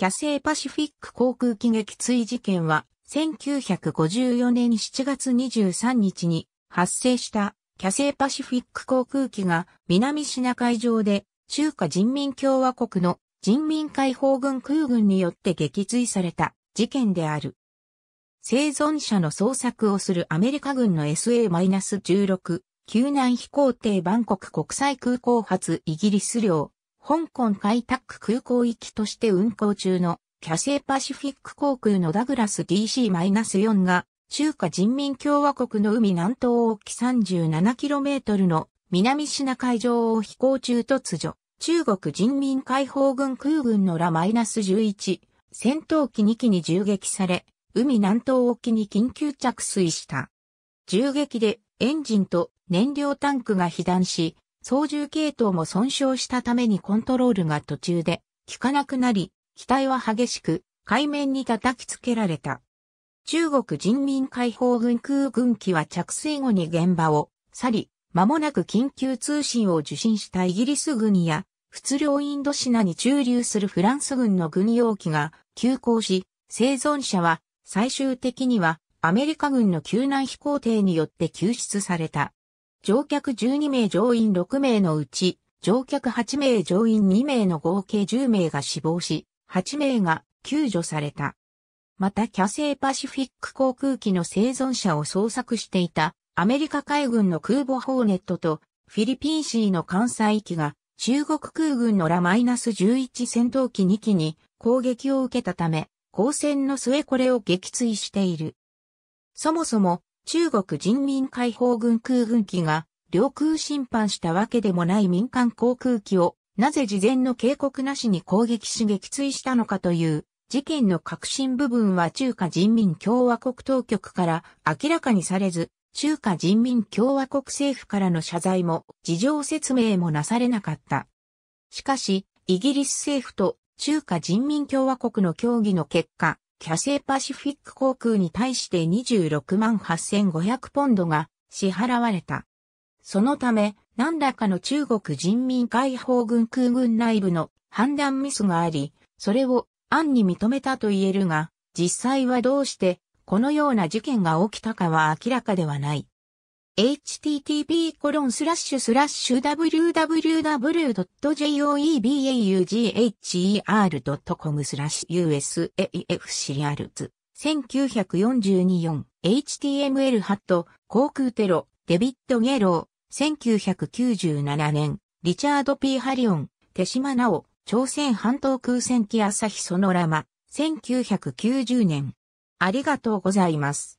キャセイパシフィック航空機撃墜事件は、1954年7月23日に発生したキャセイパシフィック航空機が南シナ海上で中華人民共和国の人民解放軍空軍によって撃墜された事件である。生存者の捜索をするアメリカ軍の SA-16 救難飛行艇バンコク国際空港発イギリス領香港開拓空港行きとして運航中のキャセイパシフィック航空のダグラス DC-4 が中華人民共和国の海南東沖 37km の南シナ海上を飛行中突如、中国人民解放軍空軍のラ -11 戦闘機2機に銃撃され、海南東沖に緊急着水した。銃撃でエンジンと燃料タンクが被弾し、操縦系統も損傷したためにコントロールが途中で効かなくなり、機体は激しく海面に叩きつけられた。中国人民解放軍空軍機は着水後に現場を去り、間もなく緊急通信を受信したイギリス軍や、仏領インドシナに駐留するフランス軍の軍用機が急行し、生存者は最終的にはアメリカ軍の救難飛行艇によって救出された。乗客12名乗員6名のうち、乗客8名乗員2名の合計10名が死亡し、8名が救助された。またキャセイパシフィック航空機の生存者を捜索していたアメリカ海軍の空母ホーネットとフィリピンシーの艦載機が中国空軍のラマイナス11戦闘機2機に攻撃を受けたため、交戦の末これを撃墜している。そもそも中国人民解放軍空軍機が領空侵犯したわけでもない民間航空機をなぜ事前の警告なしに攻撃し撃墜したのかという事件の核心部分は中華人民共和国当局から明らかにされず、中華人民共和国政府からの謝罪も事情説明もなされなかった。しかし、イギリス政府と中華人民共和国の協議の結果、キャセイパシフィック航空に対して26万8500ポンドが支払われた。そのため、何らかの中国人民解放軍空軍内部の判断ミスがあり、それを案に認めたと言えるが、実際はどうしてこのような事件が起きたかは明らかではない。http://www.joebaugher.com スラッシュ usaefcr 1942-4 html ハット航空テロデビッド・ゲロー1997年リチャード・ P・ ハリオン手島直朝鮮半島空戦機朝日ソノラマ1990年ありがとうございます。